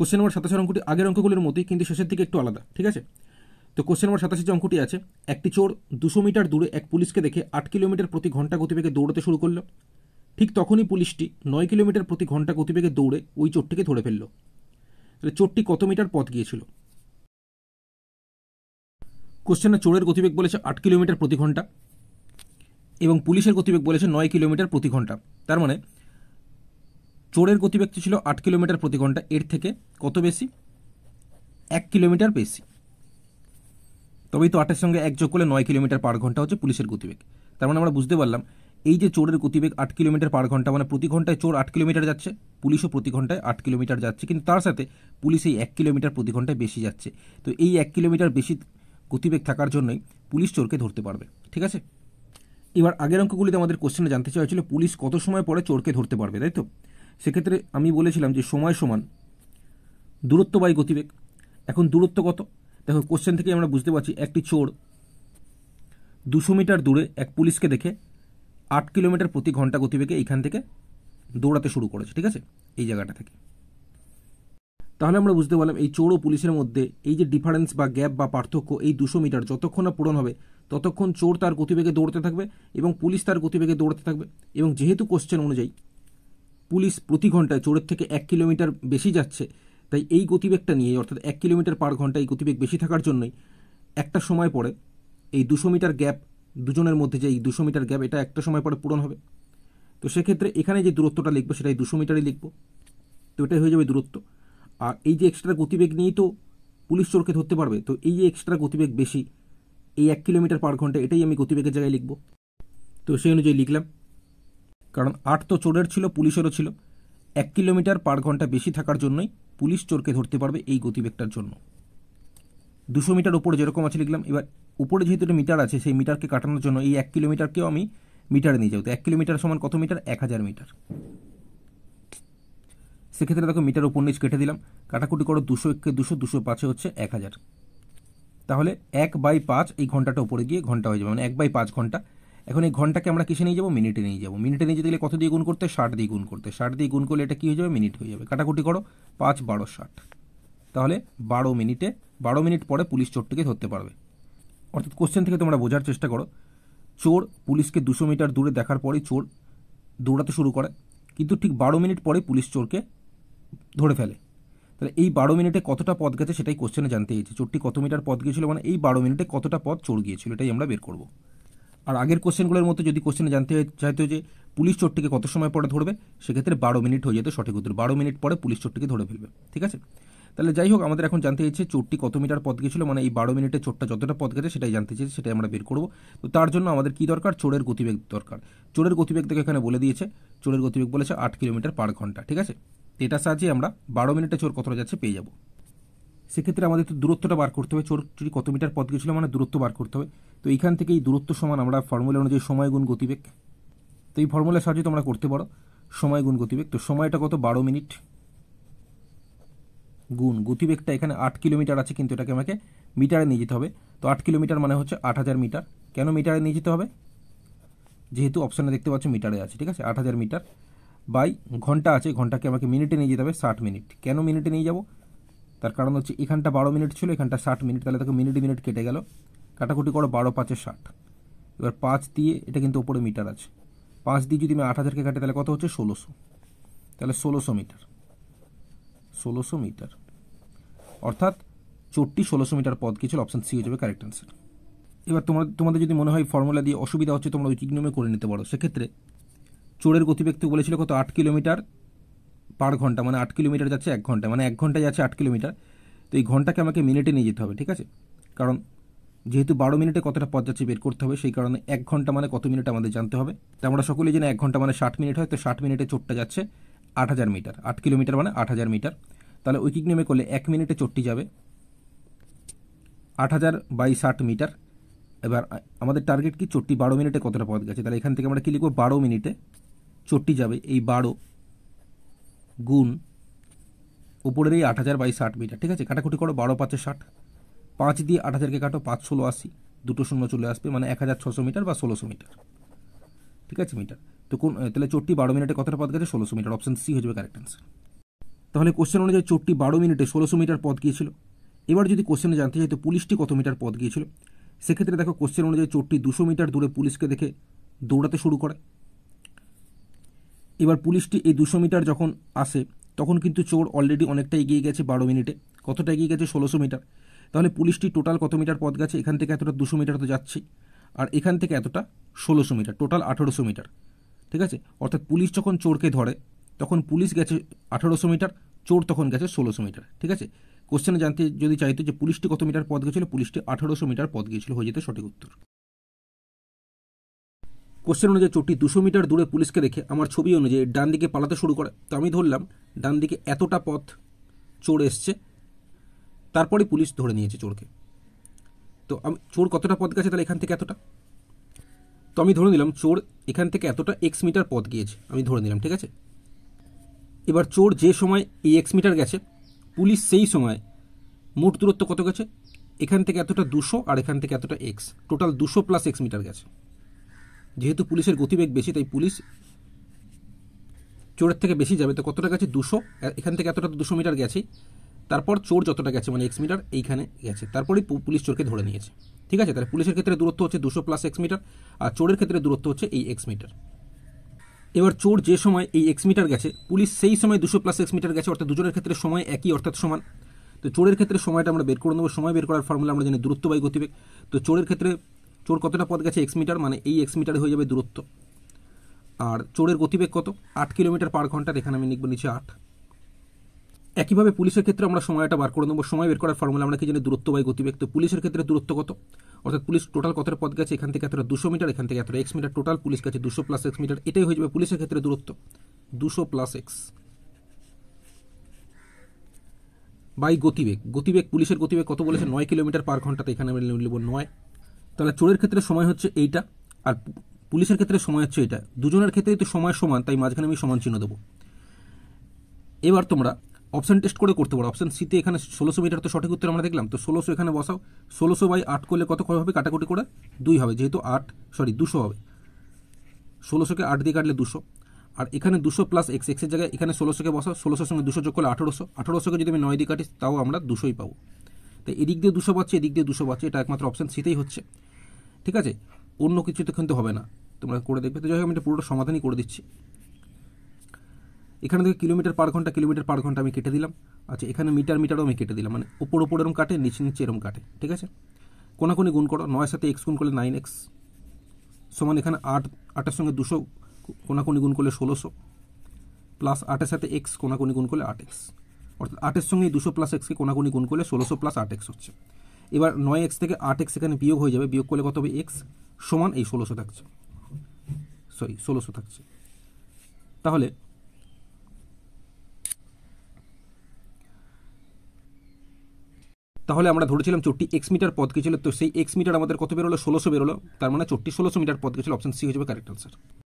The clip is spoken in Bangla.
কোশ্চেন নম্বর সাতাশের অঙ্কটি আগের অঙ্কগুলোর মতোই কিন্তু শেষের দিকে একটু আলাদা ঠিক আছে তো কোশ্চেন নম্বর সাতাশে যে অঙ্কটি আছে একটি চোর দুশো মিটার দূরে এক পুলিশকে দেখে আট কিলোমিটার প্রতি ঘন্টা গতিবেগে দৌড়াতে শুরু করলো ঠিক তখনই পুলিশটি নয় কিলোমিটার প্রতি ঘন্টা গতিবেগে দৌড়ে ওই চোরটিকে ধরে ফেলল তাহলে চোরটি কত মিটার পথ গিয়েছিল কোশ্চেনে চোরের গতিবেগ বলেছে আট কিলোমিটার প্রতি ঘন্টা এবং পুলিশের গতিবেগ বলেছে নয় কিলোমিটার প্রতি ঘন্টা তার মানে চোরের গতিবেগ ছিল আট কিলোমিটার প্রতি ঘন্টা এর থেকে কত বেশি এক কিলোমিটার বেশি তবেই তো আটের সঙ্গে এক যোগ করলে নয় কিলোমিটার পার ঘন্টা হচ্ছে পুলিশের গতিবেগ তার মানে আমরা বুঝতে পারলাম এই যে চোরের গতিবেগ আট কিলোমিটার পার ঘন্টা মানে প্রতি ঘন্টায় চোর আট কিলোমিটার যাচ্ছে পুলিশও প্রতি ঘন্টায় আট কিলোমিটার যাচ্ছে কিন্তু তার সাথে পুলিশ এই এক কিলোমিটার প্রতি ঘন্টায় বেশি যাচ্ছে তো এই এক কিলোমিটার বেশি গতিবেগ থাকার জন্যই পুলিশ চোরকে ধরতে পারবে ঠিক আছে এবার আগের অঙ্কগুলিতে আমাদের কোশ্চেনে জানতে চাইছিল পুলিশ কত সময় পরে চোরকে ধরতে পারবে তাই তো সেক্ষেত্রে আমি বলেছিলাম যে সময় সমান দূরত্ব বাই গতিবেগ এখন দূরত্ব কত দেখো কোশ্চেন থেকে আমরা বুঝতে পারছি একটি চোর দুশো মিটার দূরে এক পুলিশকে দেখে আট কিলোমিটার প্রতি ঘন্টা গতিবেগে এইখান থেকে দৌড়াতে শুরু করেছে ঠিক আছে এই জায়গাটা থেকে তাহলে আমরা বুঝতে পারলাম এই চোর ও পুলিশের মধ্যে এই যে ডিফারেন্স বা গ্যাপ বা পার্থক্য এই দুশো মিটার যতক্ষণ না পূরণ হবে ততক্ষণ চোর তার গতিবেগে দৌড়তে থাকবে এবং পুলিশ তার গতিবেগে দৌড়তে থাকবে এবং যেহেতু কোশ্চেন অনুযায়ী পুলিশ প্রতি ঘন্টায় চোরের থেকে এক কিলোমিটার বেশি যাচ্ছে তাই এই গতিবেগটা নিয়ে অর্থাৎ এক কিলোমিটার পার ঘন্টা এই গতিবেগ বেশি থাকার জন্যই একটা সময় পরে এই দুশো মিটার গ্যাপ দুজনের মধ্যে যে এই দুশো মিটার গ্যাপ এটা একটা সময় পরে পূরণ হবে তো সেক্ষেত্রে এখানে যে দূরত্বটা লিখবো সেটাই দুশো মিটারই লিখবো তো এটাই হয়ে যাবে দূরত্ব আর এই যে এক্সট্রা গতিবেগ নিয়েই তো পুলিশ চোরকে ধরতে পারবে তো এই যে এক্সট্রা গতিবেগ বেশি এই এক কিলোমিটার পার ঘন্টা এটাই আমি গতিবেগের জায়গায় লিখব তো সেই অনুযায়ী লিখলাম কারণ আট তো চোরের ছিল পুলিশেরও ছিল এক কিলোমিটার পার ঘন্টা বেশি থাকার জন্যই পুলিশ চোরকে ধরতে পারবে এই গতিবেগটার জন্য দুশো মিটার উপরে যেরকম আছে লিখলাম এবার উপরে যেহেতু একটা মিটার আছে সেই মিটারকে কাটানোর জন্য এই এক কিলোমিটারকেও আমি মিটারে নিয়ে যাবো তো এক কিলোমিটার সমান কত মিটার এক হাজার মিটার সেক্ষেত্রে দেখো মিটার উপর নিচ কেটে দিলাম কাটাকুটি করো দুশো একে দুশো দুশো পাঁচে হচ্ছে এক হাজার তাহলে এক বাই পাঁচ এই ঘন্টাটা উপরে গিয়ে ঘন্টা হয়ে যাবে মানে এক বাই পাঁচ ঘন্টা এখন এই ঘন্টাকে আমরা কিসে নিয়ে যাবো মিনিটে নিয়ে যাবো মিনিটে নিয়ে যেতে গেলে কত দিয়ে গুণ করতে ষাট দিয়ে গুণ করতে ষাট দিয়ে গুণ করলে এটা কী হয়ে যাবে মিনিট হয়ে যাবে কাটাকুটি করো পাঁচ বারো ষাট তাহলে বারো মিনিটে বারো মিনিট পরে পুলিশ চোরটিকে ধরতে পারবে অর্থাৎ কোশ্চেন থেকে তোমরা বোঝার চেষ্টা করো চোর পুলিশকে দুশো মিটার দূরে দেখার পরেই চোর দৌড়াতে শুরু করে কিন্তু ঠিক বারো মিনিট পরে পুলিশ চোরকে ধরে ফেলে তাহলে এই বারো মিনিটে কতটা পথ গেছে সেটাই কোশ্চেনে জানতে চেয়েছি চোরটি কত মিটার পথ গিয়েছিল মানে এই বারো মিনিটে কতটা পথ চোর গিয়েছিল এটাই আমরা বের করবো আর আগের কোশ্চেনগুলোর মতো যদি কোশ্চেনে জানতে চাইতো যে পুলিশ চোরটিকে কত সময় পরে ধরবে সেক্ষেত্রে বারো মিনিট হয়ে যেত সঠিক উত্তর বারো মিনিট পরে পুলিশ চোরটিকে ধরে ফেলবে ঠিক আছে তাহলে যাই হোক আমাদের এখন জানতে চাইছে চোরটি কত মিটার পথ গেছিলো মানে এই বারো মিনিটে চোরটা যতটা পথ গেছে সেটাই জানতে চাইছে সেটাই আমরা বের করবো তো তার জন্য আমাদের কী দরকার চোরের গতিবেগ দরকার চোরের গতিবেগ দেখে এখানে বলে দিয়েছে চোরের গতিবেগ বলেছে আট কিলোমিটার পার ঘন্টা ঠিক আছে তো এটা সাহায্যে আমরা বারো মিনিটে চোর কতটা যাচ্ছে পেয়ে যাবো সেক্ষেত্রে আমাদের তো দূরত্বটা বার করতে হবে চোর চুরি কত মিটার পথ গেছিলো মানে দূরত্ব বার করতে হবে তো এইখান থেকে এই দূরত্ব সমান আমরা ফর্মুলা অনুযায়ী সময় গুণ গতিবেগ তো এই ফর্মুলার সাহায্যে তোমরা করতে পারো সময় গুণ গতিবেগ তো সময়টা কত বারো মিনিট গুণ গতিবেগটা এখানে আট কিলোমিটার আছে কিন্তু এটাকে আমাকে মিটারে নিয়ে যেতে হবে তো আট কিলোমিটার মানে হচ্ছে আট হাজার মিটার কেন মিটারে নিয়ে যেতে হবে যেহেতু অপশানে দেখতে পাচ্ছ মিটারে আছে ঠিক আছে আট হাজার মিটার বাই ঘন্টা আছে ঘন্টাকে আমাকে মিনিটে নিয়ে যেতে হবে ষাট মিনিট কেন মিনিটে নিয়ে যাব তার কারণ হচ্ছে এখানটা বারো মিনিট ছিল এখানটা ষাট মিনিট তাহলে তাকে মিনিট মিনিট কেটে গেল কাটাকুটি করো বারো পাঁচে ষাট এবার পাঁচ দিয়ে এটা কিন্তু ওপরে মিটার আছে পাঁচ দিয়ে যদি আমি আট হাজারকে কাটি তাহলে কত হচ্ছে ষোলোশো তাহলে ষোলোশো মিটার ষোলোশো মিটার অর্থাৎ চোরটি ষোলোশো মিটার পদ কি ছিল অপশান সি হয়ে যাবে কারেক্ট অ্যান্সার এবার তোমার তোমাদের যদি মনে হয় ফর্মুলা দিয়ে অসুবিধা হচ্ছে তোমরা উইকিক নিয়মে করে নিতে পারো সেক্ষেত্রে চোরের গতিব্যক্তি বলেছিল কত আট কিলোমিটার পার ঘন্টা মানে আট কিলোমিটার যাচ্ছে এক ঘন্টা মানে এক ঘন্টায় যাচ্ছে আট কিলোমিটার তো এই ঘন্টাকে আমাকে মিনিটে নিয়ে যেতে হবে ঠিক আছে কারণ যেহেতু বারো মিনিটে কতটা পদ যাচ্ছে বের করতে হবে সেই কারণে এক ঘন্টা মানে কত মিনিট আমাদের জানতে হবে তো আমরা সকলেই জানি এক ঘন্টা মানে ষাট মিনিট হয় তো ষাট মিনিটে চোটটা যাচ্ছে আট হাজার মিটার আট কিলোমিটার মানে আট হাজার মিটার তাহলে উইকিক নেমে করলে এক মিনিটে চোটটি যাবে আট হাজার বাই ষাট মিটার এবার আমাদের টার্গেট কি চোটটি বারো মিনিটে কতটা পথ গেছে তাহলে এখান থেকে আমরা কী লিখবো বারো মিনিটে চোটটি যাবে এই বারো গুণ উপরের এই আট হাজার বাই ষাট মিটার ঠিক আছে কাটাকুটি করো বারো পাঁচে ষাট পাঁচ দিয়ে আট হাজারকে কাটো পাঁচ ষোলো আশি দুটো শূন্য চলে আসবে মানে এক হাজার ছশো মিটার বা ষোলোশো মিটার ঠিক আছে মিটার তো কোন তাহলে চোরটি বারো মিনিটে কতটা পথ গেছে ষোলোশো মিটার অপশন সি হয়ে যাবে কারেক্ট অ্যান্সার তাহলে কোশ্চেন অনুযায়ী চোরটি বারো মিনিটে ষোলোশো মিটার পথ গিয়েছিল এবার যদি কোশ্চেনে জানতে চাই তো পুলিশটি কত মিটার পথ গিয়েছিল সেক্ষেত্রে দেখো কোশ্চেন অনুযায়ী চোরটি দুশো মিটার দূরে পুলিশকে দেখে দৌড়াতে শুরু করে এবার পুলিশটি এই দুশো মিটার যখন আসে তখন কিন্তু চোর অলরেডি অনেকটা এগিয়ে গেছে বারো মিনিটে কতটা এগিয়ে গেছে ষোলোশো মিটার তাহলে পুলিশটি টোটাল কত মিটার পথ গেছে এখান থেকে এতটা দুশো মিটার তো যাচ্ছেই আর এখান থেকে এতটা ষোলোশো মিটার টোটাল আঠেরোশো মিটার ঠিক আছে অর্থাৎ পুলিশ যখন চোরকে ধরে তখন পুলিশ গেছে আঠেরোশো মিটার চোর তখন গেছে ষোলোশো মিটার ঠিক আছে কোশ্চেনে জানতে যদি চাইতো যে পুলিশটি কত মিটার পথ গেছিলো পুলিশটি আঠেরোশো মিটার পথ গিয়েছিল হয়ে যেত সঠিক উত্তর কোশ্চেন অনুযায়ী চোরটি দুশো মিটার দূরে পুলিশকে রেখে আমার ছবি অনুযায়ী ডান দিকে পালাতে শুরু করে তো আমি ধরলাম ডান দিকে এতটা পথ চোর এসছে তারপরে পুলিশ ধরে নিয়েছে চোরকে তো আমি চোর কতটা পথ গেছে তাহলে এখান থেকে এতটা তো আমি ধরে নিলাম চোর এখান থেকে এতটা এক্স মিটার পথ গিয়েছে আমি ধরে নিলাম ঠিক আছে এবার চোর যে সময় এই এক্স মিটার গেছে পুলিশ সেই সময় মোট দূরত্ব কত গেছে এখান থেকে এতটা দুশো আর এখান থেকে এতটা এক্স টোটাল দুশো প্লাস এক্স মিটার গেছে যেহেতু পুলিশের গতিবেগ বেশি তাই পুলিশ চোরের থেকে বেশি যাবে তো কতটা গেছে দুশো এখান থেকে এতটা দুশো মিটার গেছেই তারপর চোর যতটা গেছে মানে এক্স মিটার এইখানে গেছে তারপরেই পুলিশ চোরকে ধরে নিয়েছে ঠিক আছে তাহলে পুলিশের ক্ষেত্রে দূরত্ব হচ্ছে দুশো প্লাস এক্স মিটার আর চোরের ক্ষেত্রে দূরত্ব হচ্ছে এই এক্স মিটার এবার চোর যে সময় এই এক্স মিটার গেছে পুলিশ সেই সময় দুশো প্লাস এক্স মিটার গেছে অর্থাৎ দুজনের ক্ষেত্রে সময় একই অর্থাৎ সমান তো চোরের ক্ষেত্রে সময়টা আমরা বের করে নেবো সময় বের করার ফর্মুলা আমরা জানি দূরত্ব বাই গতিবেগ তো চোরের ক্ষেত্রে চোর কতটা পথ গেছে এক্স মিটার মানে এই এক্স মিটারে হয়ে যাবে দূরত্ব আর চোরের গতিবেগ কত আট কিলোমিটার পার ঘন্টার এখানে আমি লিখবো নিচে আট একইভাবে পুলিশের ক্ষেত্রে আমরা সময়টা বার করে নেবো সময় বের করার ফর্মুলা আমরা কি জানি দূরত্ব বাই গতিবেগ তো পুলিশের ক্ষেত্রে দূরত্ব কত অর্থাৎ পুলিশ টোটাল কতের পথ গেছে এখান থেকে এতটা দুশো মিটার এখান থেকে এতটা এক্স মিটার টোটাল পুলিশ গেছে দুশো প্লাস এক্স মিটার এটাই হয়ে যাবে পুলিশের ক্ষেত্রে দূরত্ব দুশো প্লাস এক্স বাই গতিবেগ গতিবেগ পুলিশের গতিবেগ কত বলেছে নয় কিলোমিটার পার ঘন্টাতে এখানে আমি নেব নয় তাহলে চোরের ক্ষেত্রে সময় হচ্ছে এইটা আর পুলিশের ক্ষেত্রে সময় হচ্ছে এটা দুজনের ক্ষেত্রেই তো সময় সমান তাই মাঝখানে আমি সমান চিহ্ন দেবো এবার তোমরা অপশান টেস্ট করে করতে পারো অপশান সিতে এখানে ষোলোশো মিটার তো সঠিক উত্তর আমরা দেখলাম তো ষোলোশো এখানে বসাও ষোলোশো বাই আট করলে কত হবে কাটাকুটি করে দুই হবে যেহেতু আট সরি দুশো হবে ষোলোশোকে আট দিয়ে কাটলে দুশো আর এখানে দুশো প্লাস এক্স এক্সের জায়গায় এখানে ষোলোশোকে বসাও ষোলোশোর সঙ্গে দুশো যোগ করলে আঠেরোশো আঠেরোশোকে যদি আমি নয় দিয়ে কাটি তাও আমরা দুশোই পাবো তাই এদিক দিয়ে দুশো পাচ্ছি এদিক দিয়ে দুশো পাচ্ছি এটা একমাত্র অপশান সিতেই হচ্ছে ঠিক আছে অন্য কিছুতে কিন্তু হবে না তোমরা করে দেখবে তো যাই হোক আমি এটা পুরোটা সমাধানই করে দিচ্ছি এখানে থেকে কিলোমিটার পার ঘন্টা কিলোমিটার পার ঘন্টা আমি কেটে দিলাম আচ্ছা এখানে মিটার মিটারও আমি কেটে দিলাম মানে ওপর ওপর এরম কাটে নিচে নিচে এরম কাটে ঠিক আছে কোনাকোনি গুণ করো নয়ের সাথে এক্স গুণ করলে নাইন এক্স সমান এখানে আট আটের সঙ্গে দুশো কোনাকোনি গুণ করলে ষোলোশো প্লাস আটের সাথে এক্স কোনাকোনি গুণ করলে আট এক্স অর্থাৎ আটের সঙ্গে দুশো প্লাস এক্সকে কোনাকোনি গুণ করলে ষোলোশো প্লাস আট এক্স হচ্ছে এবার নয় এক্স থেকে আট এক্স এখানে বিয়োগ হয়ে যাবে বিয়োগ করলে কত হবে এক্স সমান এই ষোলোশো থাকছে সরি ষোলোশো থাকছে তাহলে তাহলে আমরা ধরেছিলাম চোটটি এক্স মিটার পথ গেছিল তো সেই এক্স মিটার আমাদের কত বেরোলো ষোলোশো বেরোলো তার মানে চোটটি ষোলোশো মিটার পথ গেছিলো অপশন সি হয়ে যাবে কারেক্ট আনসার